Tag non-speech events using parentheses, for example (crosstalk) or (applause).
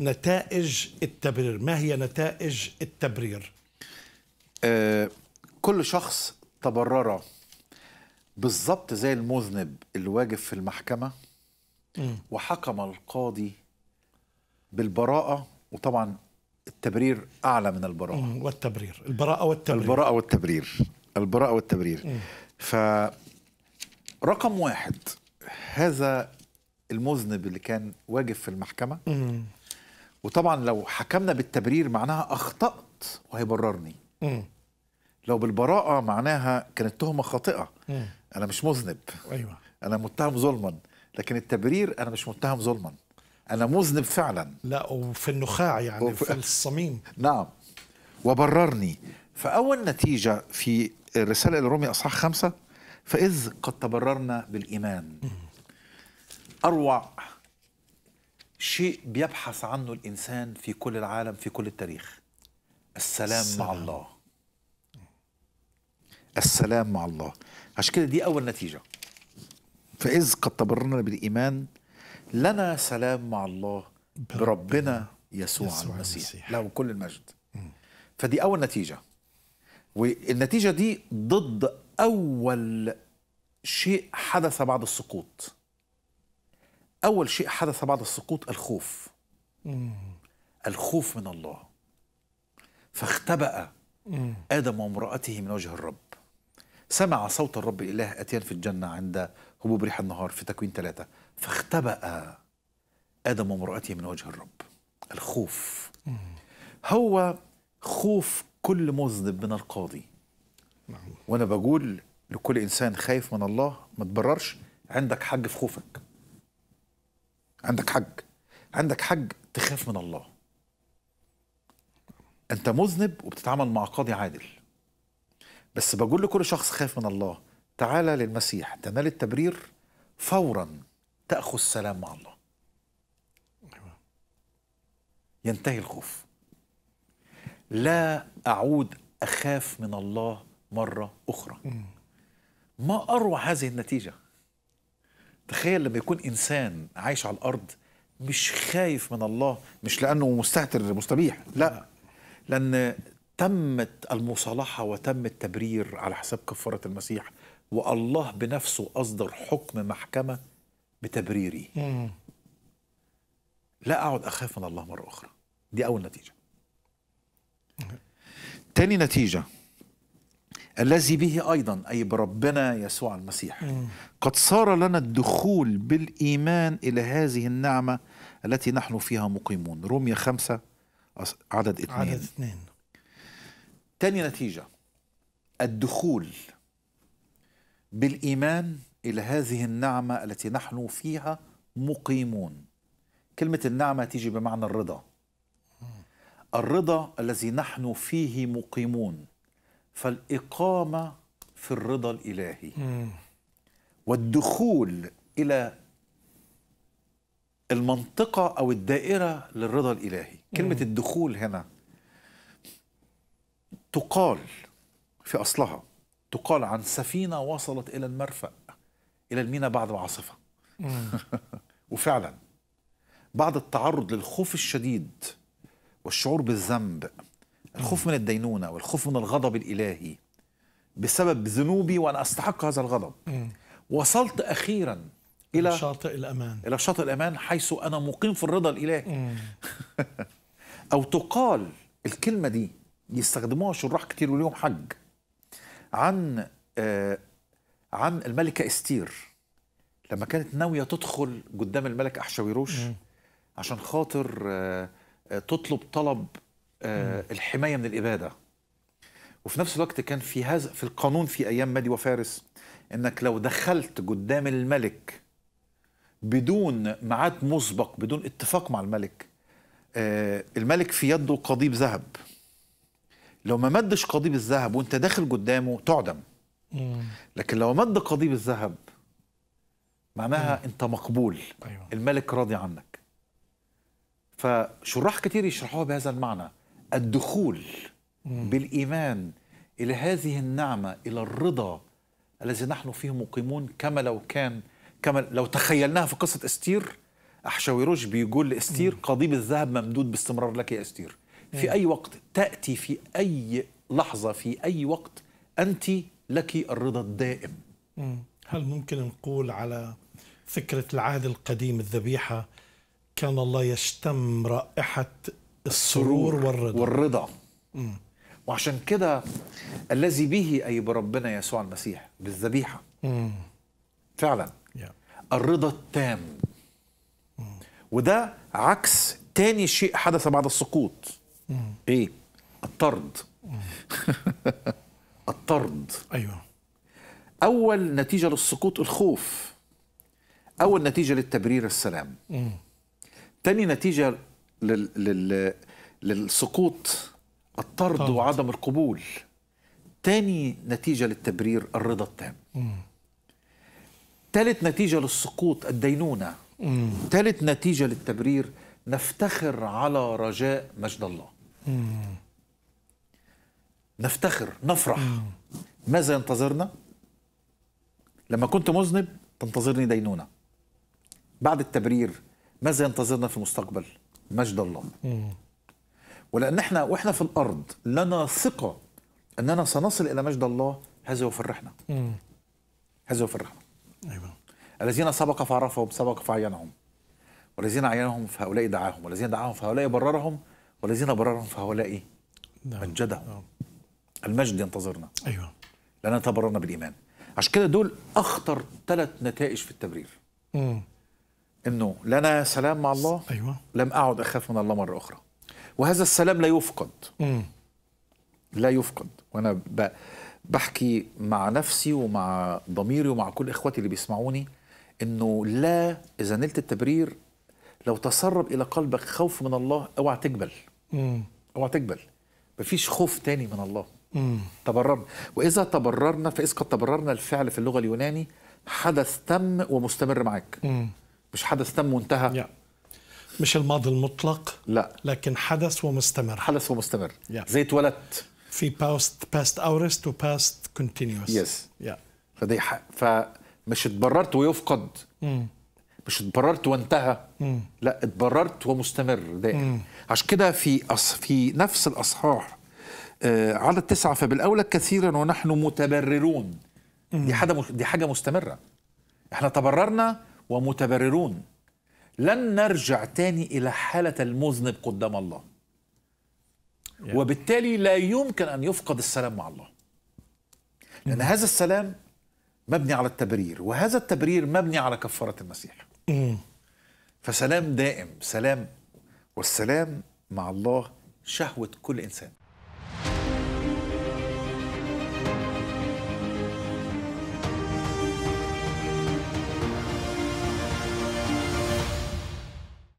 نتائج التبرير ما هي نتائج التبرير آه كل شخص تبرر بالظبط زي المذنب اللي واجف في المحكمة م. وحكم القاضي بالبراءة وطبعا التبرير أعلى من البراءة م. والتبرير البراءة والتبرير البراءة والتبرير البراءة والتبرير م. فرقم واحد هذا المذنب اللي كان واجب في المحكمة م. وطبعا لو حكمنا بالتبرير معناها اخطات وهيبررني م. لو بالبراءه معناها كانت تهمه خاطئه م. انا مش مذنب ايوه انا متهم ظلما لكن التبرير انا مش متهم ظلما انا مذنب فعلا لا وفي النخاع يعني وفي... في الصميم (laughs) نعم وبررني فاول نتيجه في الرساله الرومي اصحاح خمسة فاذ قد تبررنا بالايمان اروع شيء بيبحث عنه الإنسان في كل العالم في كل التاريخ السلام, السلام. مع الله السلام مع الله عشان كده دي أول نتيجة فإذ قد تبررنا بالإيمان لنا سلام مع الله بربنا يسوع, يسوع المسيح. المسيح له كل المجد فدي أول نتيجة والنتيجة دي ضد أول شيء حدث بعد السقوط أول شيء حدث بعد السقوط الخوف مم. الخوف من الله فاختبأ مم. آدم وامرأته من وجه الرب سمع صوت الرب الإله أتيان في الجنة عند هبوب ريح النهار في تكوين ثلاثة فاختبأ آدم وامرأته من وجه الرب الخوف مم. هو خوف كل مذنب من القاضي نعم. وأنا بقول لكل إنسان خايف من الله ما تبررش عندك حق في خوفك عندك حج عندك حج تخاف من الله انت مذنب وبتتعامل مع قاضي عادل بس بقول لكل شخص خاف من الله تعالى للمسيح تنال التبرير فورا تاخذ سلام مع الله ينتهي الخوف لا اعود اخاف من الله مره اخرى ما اروع هذه النتيجه تخيل لما يكون إنسان عايش على الأرض مش خايف من الله مش لأنه مستهتر مستبيح لا لأن تمت المصالحة وتم التبرير على حساب كفارة المسيح والله بنفسه أصدر حكم محكمة بتبريري لا أقعد أخاف من الله مرة أخرى دي أول نتيجة تاني نتيجة الذي به أيضا أي بربنا يسوع المسيح مم. قد صار لنا الدخول بالإيمان إلى هذه النعمة التي نحن فيها مقيمون رومية خمسة عدد اثنين عدد اثنين تاني نتيجة الدخول بالإيمان إلى هذه النعمة التي نحن فيها مقيمون كلمة النعمة تيجي بمعنى الرضا الرضا الذي نحن فيه مقيمون فالإقامة في الرضا الإلهي والدخول إلى المنطقة أو الدائرة للرضا الإلهي كلمة الدخول هنا تقال في أصلها تقال عن سفينة وصلت إلى المرفأ إلى الميناء بعد العاصفة (laughs) وفعلا بعد التعرض للخوف الشديد والشعور بالذنب الخوف من الدينونة والخوف من الغضب الإلهي بسبب ذنوبي وأنا أستحق هذا الغضب وصلت أخيرا إلى شاطئ الأمان إلى شاطئ الأمان حيث أنا مقيم في الرضا الإلهي (laughs) أو تقال الكلمة دي يستخدموها شراح كتير واليوم حج عن آه عن الملكة استير لما كانت ناوية تدخل قدام الملك أحشاويروش عشان خاطر آه, آه، تطلب طلب آه، الحمايه من الاباده وفي نفس الوقت كان في هذا في القانون في ايام مدي وفارس انك لو دخلت قدام الملك بدون ميعاد مسبق بدون اتفاق مع الملك آه، الملك في يده قضيب ذهب لو ما مدش قضيب الذهب وانت داخل قدامه تعدم لكن لو مد قضيب الذهب معناها انت مقبول أيوة. الملك راضي عنك فشراح كتير يشرحوها بهذا المعنى الدخول بالايمان الى هذه النعمه الى الرضا الذي نحن فيه مقيمون كما لو كان كما لو تخيلناها في قصه استير احشاويروش بيقول لاستير قضيب الذهب ممدود باستمرار لك يا استير في اي وقت تاتي في اي لحظه في اي وقت انت لك الرضا الدائم هل ممكن نقول على فكره العهد القديم الذبيحه كان الله يشتم رائحه السرور والرضا والرضا وعشان كده الذي به أي بربنا يسوع المسيح بالذبيحة مم. فعلا yeah. الرضا التام مم. وده عكس تاني شيء حدث بعد السقوط مم. ايه الطرد (laughs) الطرد ايوه اول نتيجه للسقوط الخوف اول نتيجه للتبرير السلام مم. تاني نتيجه لل... للسقوط الطرد طبعا. وعدم القبول تاني نتيجة للتبرير الرضا التام مم. تالت نتيجة للسقوط الدينونة مم. تالت نتيجة للتبرير نفتخر على رجاء مجد الله مم. نفتخر نفرح مم. ماذا ينتظرنا لما كنت مذنب تنتظرني دينونة بعد التبرير ماذا ينتظرنا في المستقبل مجد الله ولأن احنا واحنا في الأرض لنا ثقة أننا سنصل إلى مجد الله هذا يفرحنا هذا يفرحنا أيوة. الذين سبق فعرفهم سبق فعينهم والذين عينهم فهؤلاء دعاهم والذين دعاهم فهؤلاء بررهم والذين بررهم فهؤلاء مجدهم نعم. نعم. المجد ينتظرنا أيوة لأننا تبررنا بالإيمان عشان كده دول أخطر ثلاث نتائج في التبرير مم. انه لنا سلام مع الله ايوه لم اعد اخاف من الله مره اخرى وهذا السلام لا يفقد مم. لا يفقد وانا بحكي مع نفسي ومع ضميري ومع كل اخواتي اللي بيسمعوني انه لا اذا نلت التبرير لو تسرب الى قلبك خوف من الله اوعى تقبل اوعى تقبل مفيش خوف تاني من الله تبررنا واذا تبررنا فاذ قد تبررنا الفعل في اللغه اليوناني حدث تم ومستمر معاك مش حدث تم وانتهى yeah. مش الماضي المطلق لا لكن حدث ومستمر حدث ومستمر yeah. زي اتولدت في باست باست اورست وباست كونتينوس يس يا فدي ح... فمش اتبررت ويفقد mm. مش اتبررت وانتهى mm. لا اتبررت ومستمر دائما mm. عشان كده في أص... في نفس الاصحاح آه على التسعه فبالاولى كثيرا ونحن متبررون دي mm. حاجه دي حاجه مستمره احنا تبررنا ومتبررون لن نرجع تاني إلى حالة المذنب قدام الله يعني. وبالتالي لا يمكن أن يفقد السلام مع الله لأن mm. هذا السلام مبني على التبرير وهذا التبرير مبني على كفارة المسيح mm. فسلام دائم سلام والسلام مع الله شهوة كل إنسان